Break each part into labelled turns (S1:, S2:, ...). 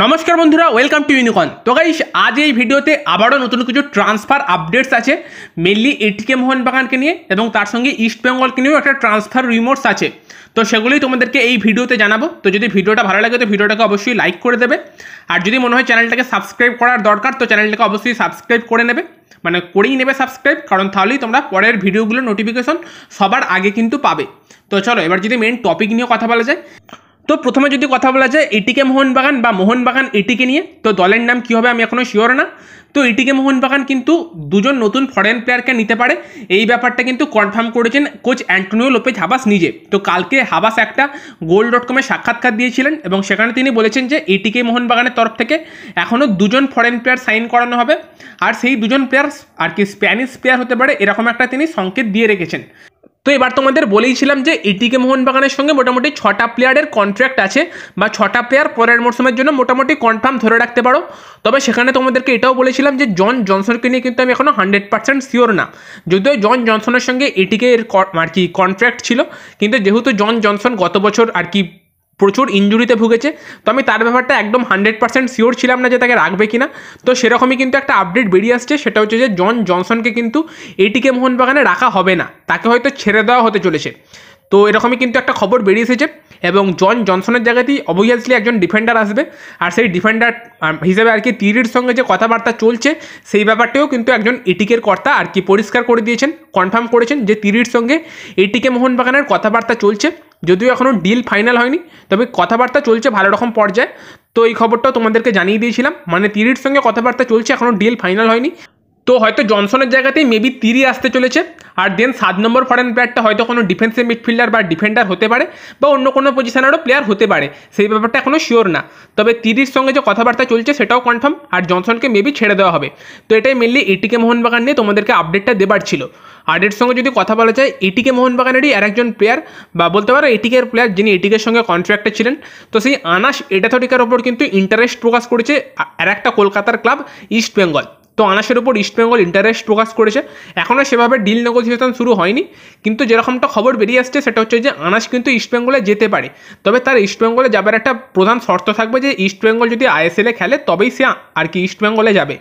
S1: নমস্কার বন্ধুরা welcome to ইউনিকন তো গাইস আজ এই ভিডিওতে আবারও নতুন কিছু ট্রান্সফার আপডেটস আছে মেনলি এটিকে মোহনবাগানকে নিয়ে এবং তার সঙ্গে ইস্ট বেঙ্গলকে নিয়েও একটা ট্রান্সফার রিমোটস আছে তো সেগুলোই তোমাদেরকে এই ভিডিওতে জানাবো তো যদি ভিডিওটা ভালো লাগে তো ভিডিওটাকে অবশ্যই লাইক করে দেবে আর যদি মনে হয় চ্যানেলটাকে সাবস্ক্রাইব করার দরকার তো চ্যানেলটাকে অবশ্যই সাবস্ক্রাইব করে নেবে মানে করেই নেবে সাবস্ক্রাইব কারণ তাহলেই তোমরা পরের ভিডিওগুলোর নোটিফিকেশন সবার আগে কিন্তু পাবে তো চলো এবার যদি মেন টপিক নিয়ে কথা বলা যায় তো প্রথমে যদি কথা বলা যায় এটিকে মোহনবাগান বা মোহনবাগান এটিকে নিয়ে তো দলের নাম কী হবে আমি এখনও শিওর না তো এটিকে মোহনবাগান কিন্তু দুজন নতুন ফরেন প্লেয়ারকে নিতে পারে এই ব্যাপারটা কিন্তু কনফার্ম করেছেন কোচ অ্যান্টনিও লোপেজ হাবাস নিজে তো কালকে হাবাস একটা গোল ডট কমে সাক্ষাৎকার দিয়েছিলেন এবং সেখানে তিনি বলেছেন যে এটিকে মোহনবাগানের তরফ থেকে এখনও দুজন ফরেন প্লেয়ার সাইন করানো হবে আর সেই দুজন প্লেয়ার আর কি স্প্যানিশ প্লেয়ার হতে পারে এরকম একটা তিনি সংকেত দিয়ে রেখেছেন তো এবার তোমাদের বলেইছিলাম যে এটিকে মোহনবাগানের সঙ্গে মোটামুটি ছটা প্লেয়ারের কন্ট্রাক্ট আছে বা ছটা প্লেয়ার পরের মরশুমের জন্য মোটামুটি কনফার্ম ধরে রাখতে পারো তবে সেখানে তোমাদেরকে এটাও বলেছিলাম যে জন জনসনকে নিয়ে কিন্তু আমি এখনও হান্ড্রেড পার্সেন্ট শিওর না যদিও জন জনসনের সঙ্গে এটিকে এর আর কি কন্ট্রাক্ট ছিল কিন্তু যেহেতু জন জনসন গত বছর আর কি প্রচুর ইঞ্জুরিতে ভুগেছে তো আমি তার ব্যাপারটা একদম হান্ড্রেড পার্সেন্ট শিওর ছিলাম না যে তাকে রাখবে কিনা তো সেরকমই কিন্তু একটা আপডেট বেরিয়ে আসছে সেটা হচ্ছে যে জন জনসনকে কিন্তু এটিকে মোহনবাগানে রাখা হবে না তাকে হয়তো ছেড়ে দেওয়া হতে চলেছে তো এরকমই কিন্তু একটা খবর বেরিয়ে এসেছে এবং জন জনসনের জায়গাতেই অবভিয়াসলি একজন ডিফেন্ডার আসবে আর সেই ডিফেন্ডার হিসেবে আর কি তিরির সঙ্গে যে কথাবার্তা চলছে সেই ব্যাপারটাও কিন্তু একজন এটিকের কর্তা আর কি পরিষ্কার করে দিয়েছেন কনফার্ম করেছেন যে তিরির সঙ্গে এটিকে মোহনবাগানের কথাবার্তা চলছে যদিও এখনও ডিল ফাইনাল হয়নি তবে কথাবার্তা চলছে ভালো রকম পর্যায়ে তো এই খবরটাও তোমাদেরকে জানিয়ে দিয়েছিলাম মানে তিরির সঙ্গে কথাবার্তা চলছে এখনও ডিল ফাইনাল হয়নি তো হয়তো জনসনের জায়গাতেই মেবি তিরি আসতে চলেছে আর দেন সাত নম্বর ফরেন প্লেয়ারটা হয়তো কোনো ডিফেন্সিভ মিডফিল্ডার বা ডিফেন্ডার হতে পারে বা অন্য কোনো পজিশনেরও প্লেয়ার হতে পারে সেই ব্যাপারটা এখনও শিওর না তবে তিরির সঙ্গে যে কথাবার্তা চলছে সেটাও কনফার্ম আর জনসনকে মেবি ছেড়ে দেওয়া হবে তো এটাই মেনলি এটিকে মোহনবাগান নিয়ে তোমাদেরকে আপডেটটা দেবার ছিল আর এর সঙ্গে যদি কথা বলা যায় এটিকে মোহনবাগানেরই আর একজন প্লেয়ার বা বলতে পারো এটিকের প্লেয়ার যিনি এটিকের সঙ্গে কন্ট্রাক্টে ছিলেন তো সেই আনাস এটাথরিকার ওপর কিন্তু ইন্টারেস্ট প্রকাশ করেছে আর একটা কলকাতার ক্লাব ইস্ট বেঙ্গল তো আনাসের উপর ইস্টবেঙ্গল ইন্টারেস্ট প্রকাশ করেছে এখনও সেভাবে ডিল নেগোসিয়েশন শুরু হয়নি কিন্তু যেরকমটা খবর বেরিয়ে আসছে সেটা হচ্ছে যে আনাস কিন্তু ইস্টবেঙ্গলে যেতে পারে তবে তার ইস্টবেঙ্গলে যাবার একটা প্রধান শর্ত থাকবে যে ইস্টবেঙ্গল যদি আইএসএলে খেলে তবেই সে আর কি ইস্টবেঙ্গলে যাবে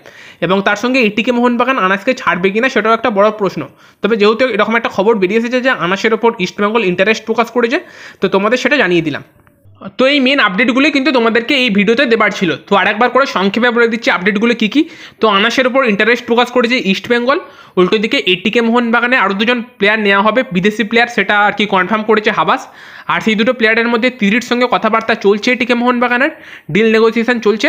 S1: এবং তার সঙ্গে এটিকে মোহনবাগান আনাসকে ছাড়বে কিনা সেটাও একটা বড় প্রশ্ন তবে যেহেতু এরকম একটা খবর বেরিয়ে এসেছে যে আনাসের ওপর ইস্টবেঙ্গল ইন্টারেস্ট প্রকাশ করেছে তো তোমাদের সেটা জানিয়ে দিলাম তো এই মেন আপডেটগুলি কিন্তু তোমাদেরকে এই ভিডিওতে দেবার ছিল তো আরেকবার করে সংক্ষেপে বলে দিচ্ছি আপডেটগুলো কী কী তো আনাসের ওপর ইন্টারেস্ট প্রকাশ করেছে ইস্ট বেঙ্গল উল্টো দিকে এটিকে মোহনবাগানে আরও দুজন প্লেয়ার নেওয়া হবে বিদেশি প্লেয়ার সেটা আর কি কনফার্ম করেছে হাবাস আর সেই দুটো প্লেয়ারের মধ্যে তিরির সঙ্গে কথাবার্তা চলছে এটিকে মোহনবাগানের ডিল নেগোসিয়েশন চলছে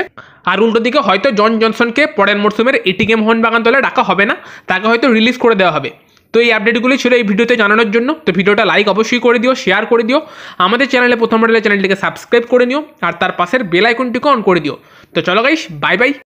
S1: আর উল্টো দিকে হয়তো জন জনসনকে পরের মরসুমের এটিকে মোহনবাগান দলে রাখা হবে না তাকে হয়তো রিলিজ করে দেওয়া হবে তো এই আপডেটগুলি ছিল এই ভিডিওতে জানানোর জন্য তো ভিডিওটা লাইক অবশ্যই করে দিও শেয়ার করে দিও আমাদের চ্যানেলে প্রথম চ্যানেলটিকে সাবস্ক্রাইব করে নিও আর তার পাশের বেল আইকনটিকে অন করে দিও তো চলো গাইস বাই বাই